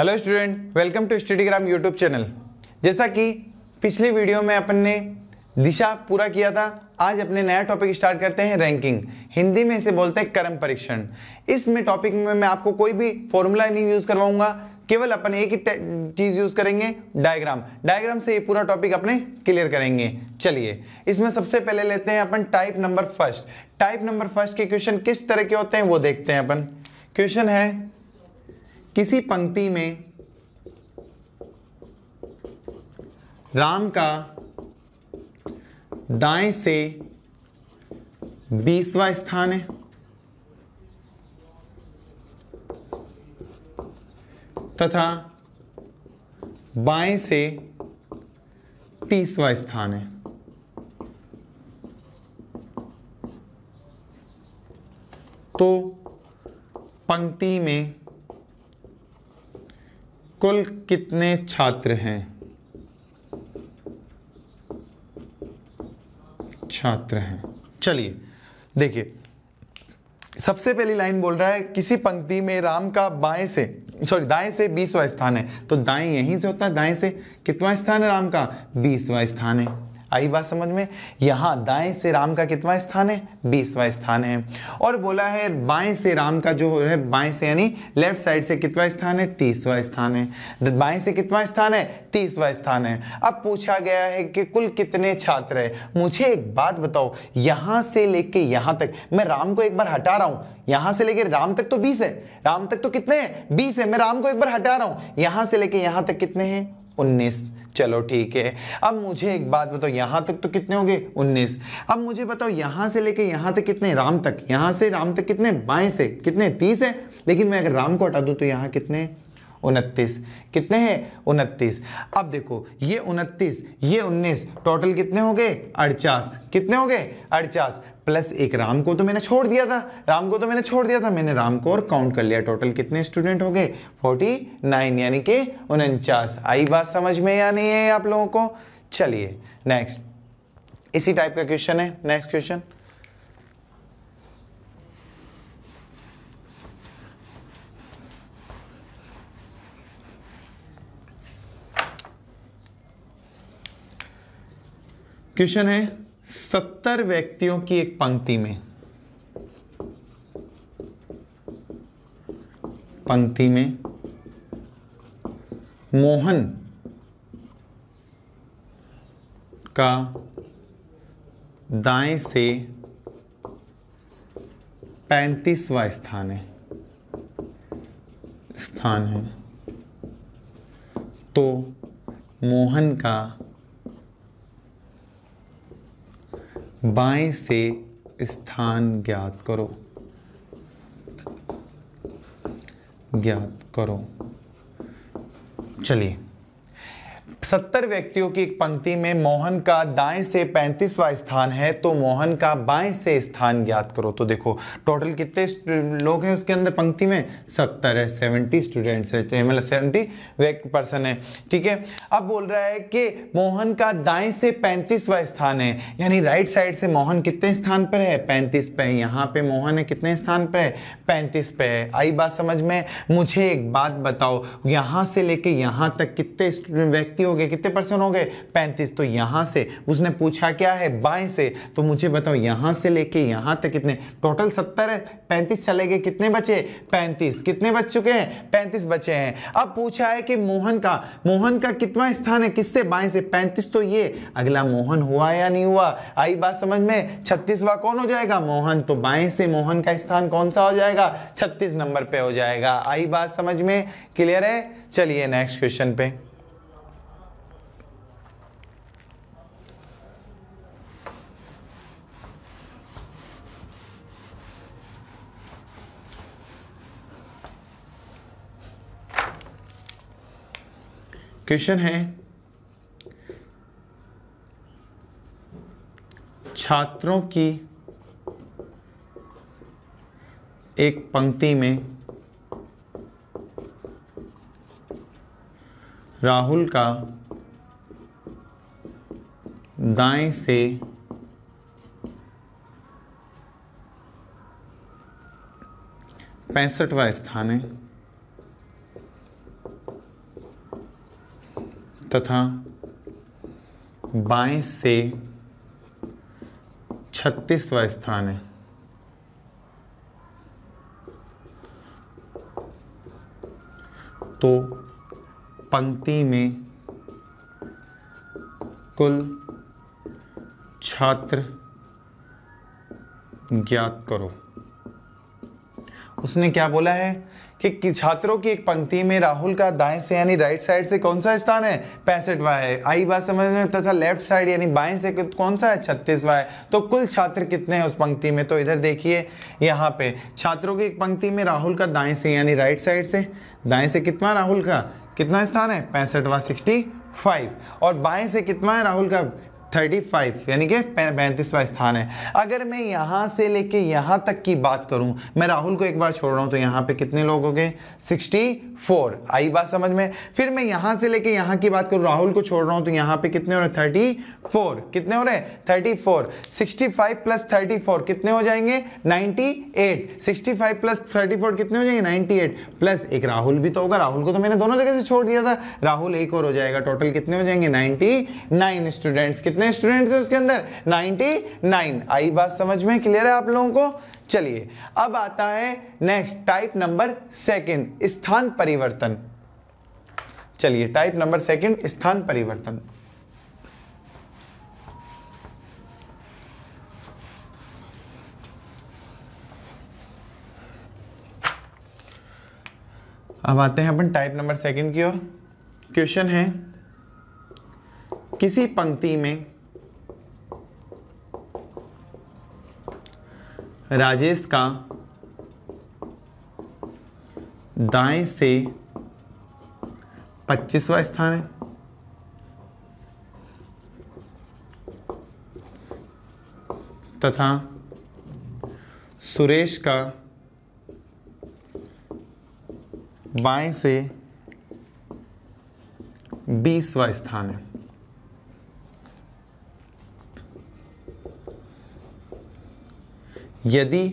hello student welcome to Studygram YouTube channel जैसा कि पिछली वीडियो में अपन ने दिशा पूरा किया था आज अपने नया टॉपिक स्टार्ट करते हैं रैंकिंग हिंदी में इसे बोलते हैं कर्म परीक्षण इसमें टॉपिक में मैं आपको कोई भी फॉर्मूला नहीं यूज़ करवाऊंगा केवल अपन एक ही चीज़ यूज़ करेंगे डायग्राम डायग्राम से ये पूरा टॉपिक अपने क्लियर करेंगे चलिए इसमें सबसे पहले लेते हैं अपन type number first type number first के क्वेश्चन किस तरह के होते हैं वो देखते हैं अपन क्वेश्चन है किसी पंक्ति में राम का दाएं से बीसवा स्थान है तथा बाएं से तीसवा स्थान है तो पंक्ति में कुल कितने छात्र हैं छात्र हैं चलिए देखिए सबसे पहली लाइन बोल रहा है किसी पंक्ति में राम का बाएं से सॉरी दाएं से बीसवा स्थान है तो दाएं यहीं से होता है दाएं से कितवा स्थान है राम का बीसवा स्थान है आई बात समझ में यहाँ दाएं से राम का कितवा स्थान है बीसवा स्थान है और बोला है बाएं से राम का जो है बाएं से यानी लेफ्ट साइड से कितवा स्थान है तीसवा स्थान है बाएं से कितवा स्थान है तीसवा स्थान है अब पूछा गया है कि कुल कितने छात्र है मुझे एक बात बताओ यहाँ से लेके यहाँ तक मैं राम को एक बार हटा रहा हूँ यहां से लेके राम तक तो बीस है राम तक तो कितने हैं बीस है मैं राम को एक बार हटा रहा हूँ यहां से लेके यहाँ तक कितने हैं उन्नीस चलो ठीक है अब मुझे एक बात बताओ यहाँ तक तो कितने हो गए उन्नीस अब मुझे बताओ यहाँ से लेके यहाँ तक कितने राम तक यहाँ से राम तक कितने बाएं से कितने तीस है लेकिन मैं अगर राम को हटा दूँ तो यहाँ कितने उनतीस कितने हैं उनतीस अब देखो ये उनतीस ये उन्नीस टोटल कितने हो गए अड़चास कितने हो गए अड़चास प्लस एक राम को तो मैंने छोड़ दिया था राम को तो मैंने छोड़ दिया था मैंने राम को और काउंट कर लिया टोटल कितने स्टूडेंट हो गए फोर्टी नाइन यानी कि उनचास आई बात समझ में या नहीं है आप लोगों को चलिए नेक्स्ट इसी टाइप का क्वेश्चन है नेक्स्ट क्वेश्चन क्वेश्चन है सत्तर व्यक्तियों की एक पंक्ति में पंक्ति में मोहन का दाएं से पैंतीसवा स्थान है स्थान है तो मोहन का बाएं से स्थान ज्ञात करो ज्ञात करो चलिए सत्तर व्यक्तियों की एक पंक्ति में मोहन का दाएं से पैंतीसवा स्थान है तो मोहन का बाएं से स्थान ज्ञात करो तो देखो टोटल कितने लोग हैं उसके अंदर पंक्ति में सत्तर है सेवेंटी स्टूडेंट्स है मतलब सेवेंटी पर्सन है ठीक है अब बोल रहा है कि मोहन का दाएं से पैंतीसवा स्थान है यानी राइट साइड से मोहन कितने स्थान पर है पैंतीस पे है यहाँ पे मोहन है कितने स्थान पर है पैंतीस पे है आई बात समझ में मुझे एक बात बताओ यहाँ से लेके यहाँ तक कितने व्यक्ति हो गए कितने पर्सन हो गए पैंतीस तो यहाँ से उसने पूछा क्या है बाएँ से तो मुझे बताओ यहाँ से लेके यहाँ तक कितने टोटल सत्तर है पैंतीस चले गए कितने बचे पैंतीस कितने बच चुके हैं पैंतीस बचे हैं अब पूछा है कि मोहन का मोहन का कितना स्थान है किससे बाएँ से पैंतीस तो ये अगला मोहन हुआ या नहीं हुआ आई बात समझ में छत्तीसवा कौन हो जाएगा मोहन तो बाएँ से मोहन का स्थान कौन सा हो जाएगा छत्तीस नंबर पर हो जाएगा आई बात समझ में क्लियर है चलिए नेक्स्ट क्वेश्चन पे क्वेश्चन है छात्रों की एक पंक्ति में राहुल का दाएं से पैंसठवा स्थान है तथा बाईस से छत्तीसवा स्थान है तो पंक्ति में कुल छात्र ज्ञात करो उसने क्या बोला है कि छात्रों की एक पंक्ति में राहुल का दाएं से यानी राइट साइड से कौन सा स्थान है पैंसठवा है आई बात समझ में तथा लेफ्ट साइड यानी बाएं से कौन सा है छत्तीसवा है तो कुल छात्र कितने हैं उस पंक्ति में तो इधर देखिए यहाँ पे छात्रों की एक पंक्ति में राहुल का दाएं से यानी राइट साइड से दाएं से कितना राहुल का कितना स्थान है पैंसठवा सिक्सटी फाइव और बाएं से कितना है राहुल का थर्टी फाइव यानी कि पैंतीसवा स्थान है अगर मैं यहाँ से लेके यहाँ तक की बात करूँ मैं राहुल को एक बार छोड़ रहा हूँ तो यहाँ पे कितने लोग हो गए सिक्सटी फोर आई बात समझ में फिर मैं यहाँ से लेके यहाँ की बात करूँ राहुल को छोड़ रहा हूँ तो यहाँ पे कितने हो रहे थर्टी फोर कितने हो रहे thirty four sixty five plus thirty four कितने हो जाएंगे ninety eight sixty five plus thirty four कितने हो जाएंगे नाइन्टी एट प्लस एक राहुल भी तो होगा राहुल को तो मैंने दोनों जगह से छोड़ दिया था राहुल एक और हो जाएगा टोटल कितने हो जाएंगे नाइन्टी नाइन स्टूडेंट्स कितने कितने स्टूडेंट्स हैं उसके अंदर 99 आई बात समझ में क्लियर है आप लोगों को चलिए अब आता है नेक्स्ट टाइप नंबर सेकंड स्थान परिवर्तन चलिए टाइप नंबर सेकंड स्थान परिवर्तन अब आते हैं अपन टाइप नंबर सेकंड की ओर क्वेश्चन है किसी पंक्ति में राजेश का दाएं से पच्चीसवा स्थान है तथा सुरेश का बाएं से बीसवा स्थान है यदि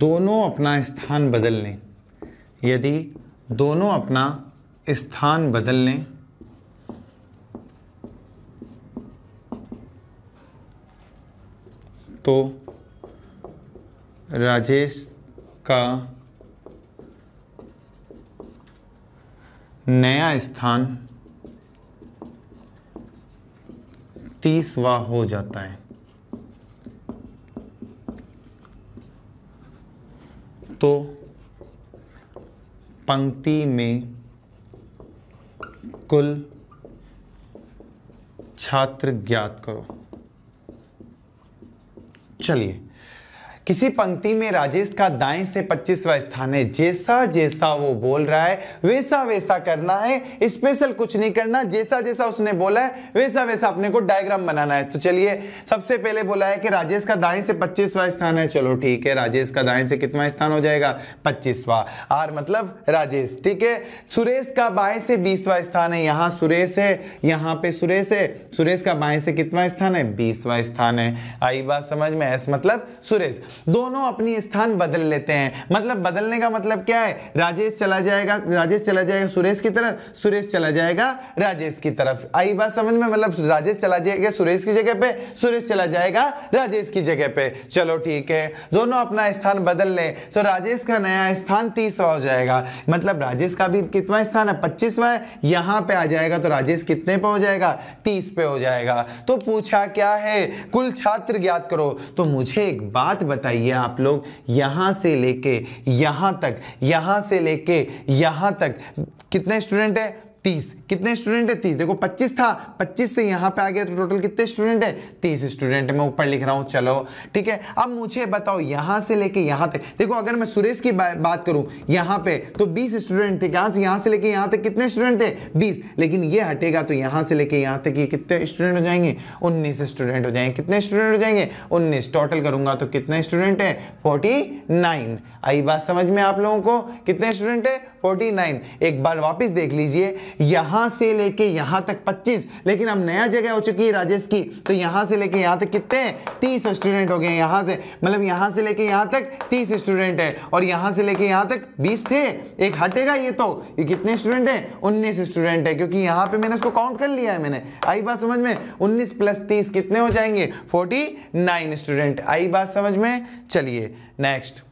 दोनों अपना स्थान बदल लें यदि दोनों अपना स्थान बदल लें तो राजेश का नया स्थान तीसवा हो जाता है तो पंक्ति में कुल छात्र ज्ञात करो चलिए किसी पंक्ति में राजेश का दाएं से पच्चीसवा स्थान है जैसा जैसा वो बोल रहा है वैसा वैसा करना है स्पेशल कुछ नहीं करना जैसा जैसा उसने बोला है वैसा वैसा अपने को डायग्राम बनाना है तो चलिए सबसे पहले बोला है कि राजेश का दाएं से पच्चीसवा स्थान है चलो ठीक है राजेश का दाएं से कितना स्थान हो जाएगा पच्चीसवा आर मतलब राजेश ठीक है सुरेश का बाएं से बीसवा स्थान है यहाँ सुरेश है यहाँ पे सुरेश है सुरेश का बाएं से कितना स्थान है बीसवा स्थान है आई बात समझ में एस मतलब सुरेश दोनों अपनी स्थान बदल लेते हैं मतलब बदलने का मतलब क्या है राजेश चला जाएगा राजेश चला जाएगा सुरेश की तरफ सुरेश चला जाएगा राजेश की तरफ आई बात समझ में मतलब राजेश चला जाएगा सुरेश की जगह पे सुरेश चला जाएगा राजेश की जगह पे चलो ठीक है दोनों अपना स्थान बदल ले तो राजेश का नया स्थान तीसवा हो जाएगा मतलब राजेश का भी कितना स्थान है पच्चीसवा है यहां पर आ जाएगा तो राजेश कितने पे हो जाएगा तीस पे हो जाएगा तो पूछा क्या है कुल छात्र ज्ञात करो तो मुझे एक बात बता बताइए आप लोग यहाँ से लेके यहाँ तक यहाँ से लेके यहाँ तक कितने स्टूडेंट हैं तीस कितने स्टूडेंट है तीस देखो पच्चीस था पच्चीस से यहाँ पे आ गया तो टोटल कितने स्टूडेंट है तीस स्टूडेंट मैं ऊपर लिख रहा हूँ चलो ठीक है अब मुझे बताओ यहाँ से लेके यहाँ तक देखो अगर मैं सुरेश की बा, बात करूँ यहाँ पे तो बीस स्टूडेंट थे यहां से यहाँ से लेके यहाँ तक कितने स्टूडेंट थे बीस लेकिन ये हटेगा तो यहाँ से लेके यहाँ तक ये कितने स्टूडेंट हो जाएंगे उन्नीस स्टूडेंट हो जाएंगे कितने स्टूडेंट हो जाएंगे उन्नीस टोटल करूंगा तो कितने स्टूडेंट है फोर्टी नाइन आई बात समझ में आप लोगों को कितने स्टूडेंट है फोर्टी नाइन एक बार वापिस देख लीजिए यहां से लेके यहां तक 25 लेकिन अब नया जगह हो चुकी है राजेश की तो यहां से लेके यहां तक कितने तीस स्टूडेंट हो गए यहां से मतलब यहां से लेके यहां तक तीस स्टूडेंट है और यहां से लेके यहां तक बीस थे एक हटेगा ये तो ये कितने स्टूडेंट है उन्नीस स्टूडेंट है क्योंकि यहां पर मैंने उसको काउंट कर लिया है मैंने आई बात समझ में उन्नीस प्लस तीस कितने हो जाएंगे फोर्टी नाइन स्टूडेंट आई बात समझ में चलिए नेक्स्ट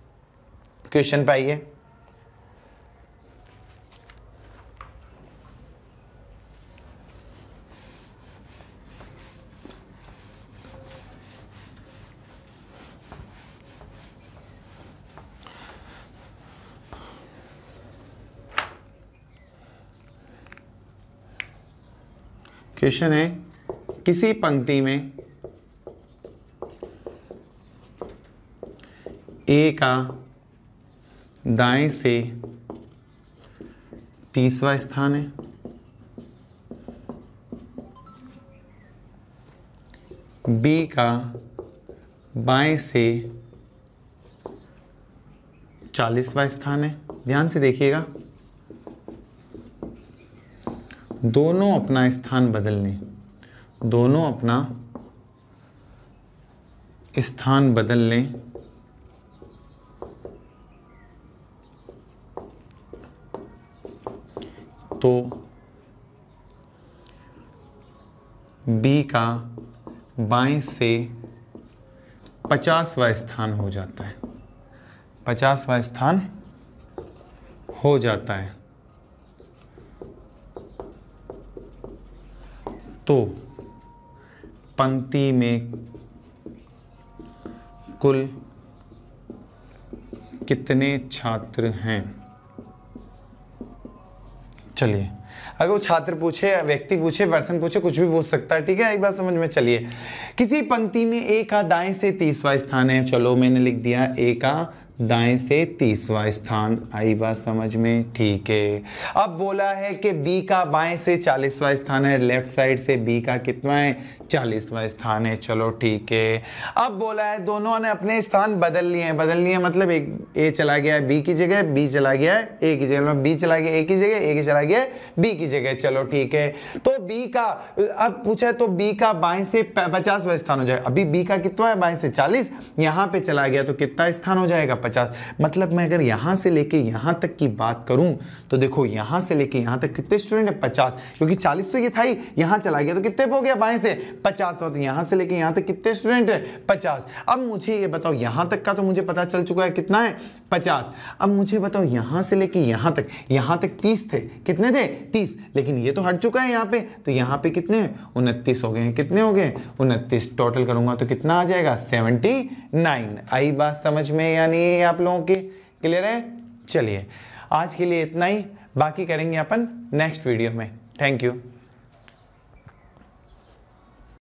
क्वेश्चन पाइए क्वेश्चन है किसी पंक्ति में ए का दाएं से तीसवा स्थान है बी का बाएं से चालीसवा स्थान है ध्यान से देखिएगा दोनों अपना स्थान बदल लें दोनों अपना स्थान बदल लें तो बी का बाएं से पचासवा स्थान हो जाता है पचासवा स्थान हो जाता है तो पंक्ति में कुल कितने छात्र हैं चलिए अगर वो छात्र पूछे व्यक्ति पूछे पर्सन पूछे कुछ भी पूछ सकता है ठीक है एक बात समझ में चलिए किसी पंक्ति में ए का दाएं से तीसवा स्थान है चलो मैंने लिख दिया ए का दाएं से तीसवा स्थान आई बात समझ में ठीक है अब बोला है कि बी का बाएं से चालीसवा स्थान है लेफ्ट साइड से बी का कितना है चालीसवा स्थान है चलो ठीक है अब बोला है दोनों ने अपने स्थान बदल लिए हैं बदल लिए मतलब एक ए चला गया है बी की जगह बी चला गया है ए की जगह मतलब बी चला गया ए की जगह ए की चला गया बी की जगह चलो ठीक है तो बी का अब पूछा है तो बी का बाएं से पचासवा स्थान हो जाएगा अभी बी का कितना है बाएं से चालीस यहाँ पे चला गया तो कितना स्थान हो जाएगा पचास मतलब मैं अगर यहाँ से लेके यहाँ तक की बात करूँ तो देखो यहाँ से लेके यहाँ तक कितने स्टूडेंट है पचास क्योंकि चालीस तो ये था ही यहाँ चला गया तो कितने हो गया बाएँ से पचास और तो यहाँ से लेके यहाँ तक कितने स्टूडेंट है पचास अब मुझे ये बताओ यहाँ तक का तो मुझे पता चल चुका है कितना है पचास अब मुझे बताओ यहाँ से लेके यहाँ तक यहाँ तक तीस थे कितने थे तीस लेकिन ये तो हट चुका है यहाँ पे तो यहाँ पे कितने उनतीस हो गए हैं कितने हो गए उनतीस टोटल करूँगा तो कितना आ जाएगा सेवेंटी नाइन आई बात समझ में यानी है आप लोगों की क्लियर है चलिए आज के लिए इतना ही बाकी करेंगे अपन नेक्स्ट वीडियो में थैंक यू